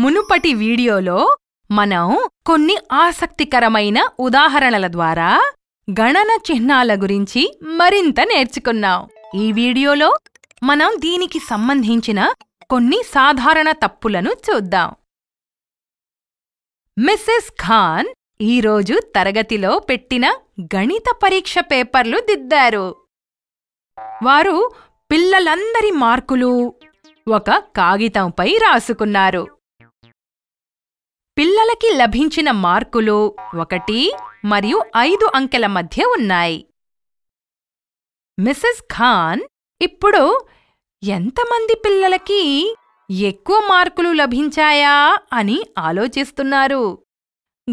మునుపటి వీడియోలో మనం కొన్ని ఆసక్తికరమైన ఉదాహరణల ద్వారా గణన చిహ్నాల గురించి మరింత నేర్చుకున్నాం ఈ వీడియోలో మనం దీనికి సంబంధించిన కొన్ని సాధారణ తప్పులను చూద్దాం మిస్సెస్ ఖాన్ ఈరోజు తరగతిలో పెట్టిన గణిత పరీక్ష పేపర్లు దిద్దారు వారు పిల్లలందరి మార్కులు ఒక కాగితంపై రాసుకున్నారు పిల్లలకి లభించిన మార్కులు ఒకటి మరియు ఐదు అంకెల మధ్య ఉన్నాయి మిస్సెస్ ఖాన్ ఇప్పుడు ఎంతమంది పిల్లలకి ఎక్కువ మార్కులు లభించాయా అని ఆలోచిస్తున్నారు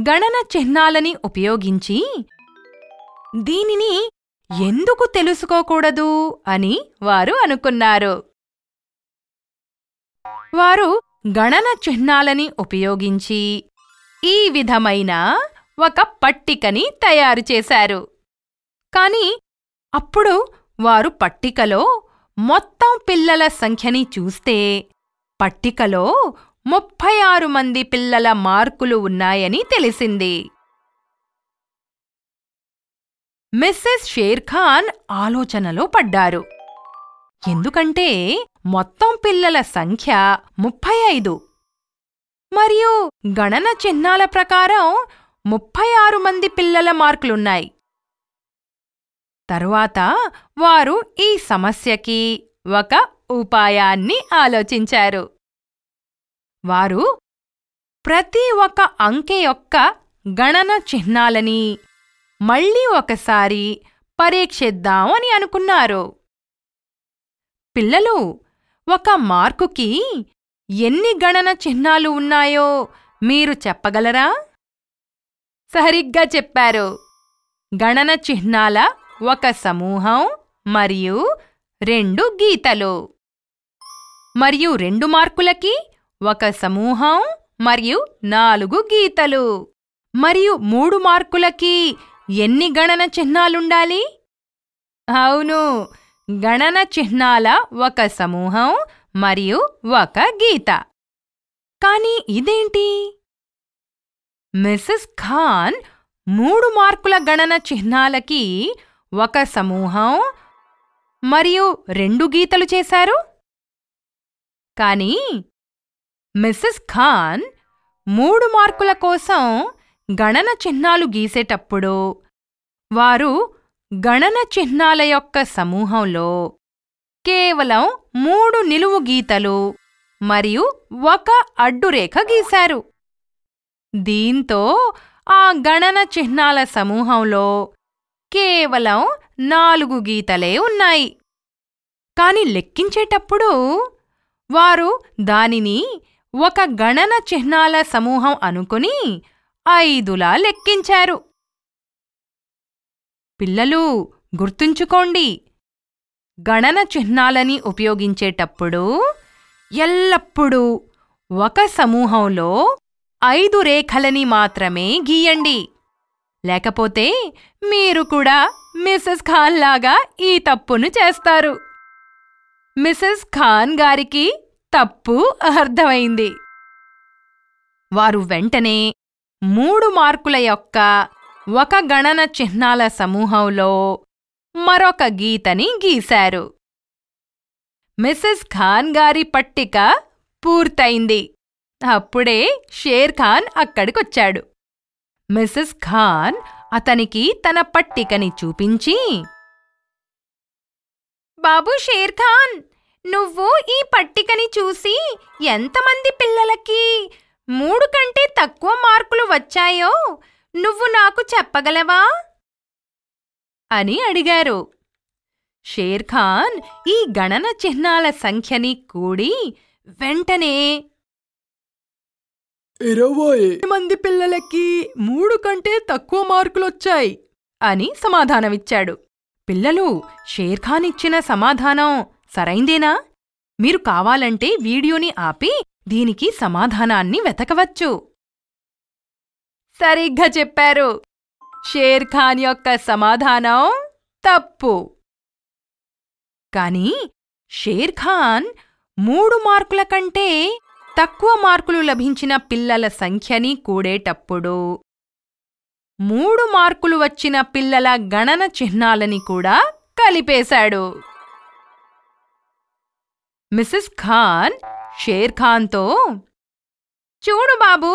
గణన చిహ్నాలని ఉపయోగించి దీనిని ఎందుకు తెలుసుకోకూడదు అని వారు అనుకున్నారు వారు గణన చిహ్నాలని ఉపయోగించి ఈ విధమైన ఒక పట్టికని తయారు చేశారు కాని అప్పుడు వారు పట్టికలో మొత్తం పిల్లల సంఖ్యని చూస్తే పట్టికలో ముప్పై ఆరు మంది పిల్లల మార్కులు ఉన్నాయని తెలిసింది మిస్సెస్ షేర్ఖాన్ ఆలోచనలో పడ్డారు ఎందుకంటే మొత్తం పిల్లల సంఖ్య ముప్పై ఐదు మరియు గణన చిహ్నాల ప్రకారం ముప్పై ఆరు మంది పిల్లల మార్కులున్నాయి తరువాత వారు ఈ సమస్యకి ఒక ఉపాయాన్ని ఆలోచించారు వారు ప్రతి ఒక్క అంకె యొక్క గణన చిహ్నాలని మళ్ళీ ఒకసారి పరీక్షిద్దామని అనుకున్నారు పిల్లలు ఒక మార్కుకి ఎన్ని గణన చిహ్నాలు ఉన్నాయో మీరు చెప్పగలరా సరిగ్గా చెప్పారు గణన చిహ్నాల ఒక సమూహం మరియు రెండు గీతలు మరియు రెండు మార్కులకి ఒక సమూహం మరియు నాలుగు గీతలు మరియు మూడు మార్కులకి ఎన్ని గణన చిహ్నాలుండాలి అవును గణన చిహ్నాల ఒక సమూహం మరియు ఒక గీత కానీ ఇదేంటి మిస్సెస్ ఖాన్ మూడు మార్కుల గణన చిహ్నాలకి ఒక సమూహం మరియు రెండు గీతలు చేశారు కానీ మిస్సెస్ ఖాన్ మూడు మార్కుల కోసం గణన చిహ్నాలు గీసేటప్పుడు వారు గణన చిహ్నాల యొక్క సమూహంలో కేవలం మూడు నిలువు గీతలు మరియు ఒక అడ్డురేఖ గీశారు దీంతో ఆ గణన చిహ్నాల సమూహంలో కేవలం నాలుగు గీతలే ఉన్నాయి కాని లెక్కించేటప్పుడు వారు దానిని ఒక గణన చిహ్నాల సమూహం అనుకుని ఐదులా లెక్కించారు పిల్లలు గుర్తుంచుకోండి గణన చిహ్నాలని ఉపయోగించేటప్పుడు ఎల్లప్పుడూ ఒక సమూహంలో ఐదు రేఖలని మాత్రమే గీయండి లేకపోతే మీరు కూడా మిసెస్ ఖాన్ లాగా ఈ తప్పును చేస్తారు మిసెస్ ఖాన్ గారికి తప్పు అర్థమైంది వారు వెంటనే మూడు మార్కుల యొక్క ఒక గణన చిహ్నాల సమూహంలో మరొక గీతని గీశారు మిస్సెస్ ఖాన్ గారి పట్టిక పూర్తయింది అప్పుడే షేర్ ఖాన్ అక్కడికొచ్చాడు మిస్సెస్ ఖాన్ అతనికి తన పట్టికని చూపించి బాబు షేర్ ఖాన్ నువ్వు ఈ పట్టికని చూసి ఎంతమంది పిల్లలకి మూడు కంటే తక్కువ మార్కులు వచ్చాయో నువ్వు నాకు చెప్పగలవా అని అడిగారు షేర్ఖాన్ ఈ గణన చిహ్నాల సంఖ్యని కూడి వెంటనే ఇరవై మంది పిల్లలకి మూడు కంటే తక్కువ మార్కులొచ్చాయి అని సమాధానమిచ్చాడు పిల్లలు షేర్ఖాన్ ఇచ్చిన సమాధానం సరైందేనా మీరు కావాలంటే వీడియోని ఆపి దీనికి సమాధానాన్ని వెతకవచ్చు సరిగ్గా చెప్పారు షేర్ ఖాన్ యొక్క సమాధానం తప్పు కానీ షేర్ ఖాన్ మూడు మార్కుల కంటే తక్కువ మార్కులు లభించిన పిల్లల సంఖ్యని కూడేటప్పుడు మూడు మార్కులు వచ్చిన పిల్లల గణన చిహ్నాలని కూడా కలిపేశాడు మిస్సెస్ ఖాన్ షేర్ ఖాన్తో చూడు బాబు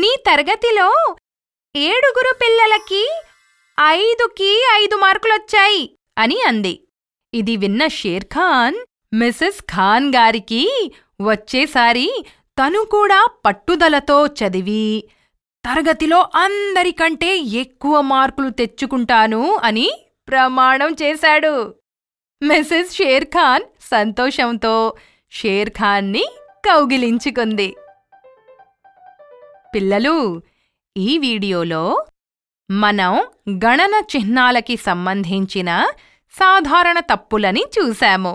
నీ తరగతిలో ఏడుగురు పిల్లలకి ఐదుకి ఐదు మార్కులొచ్చాయి అని అంది ఇది విన్న షేర్ఖాన్ మిస్సెస్ ఖాన్ గారికి వచ్చేసారి తను కూడా పట్టుదలతో చదివి తరగతిలో అందరికంటే ఎక్కువ మార్కులు తెచ్చుకుంటాను అని ప్రమాణం చేశాడు మిస్సెస్ షేర్ఖాన్ సంతోషంతో షేర్ఖాన్ని కౌగిలించుకుంది పిల్లలు ఈ వీడియోలో మనం గణన చిహ్నాలకి సంబంధించిన సాధారణ తప్పులని చూశాము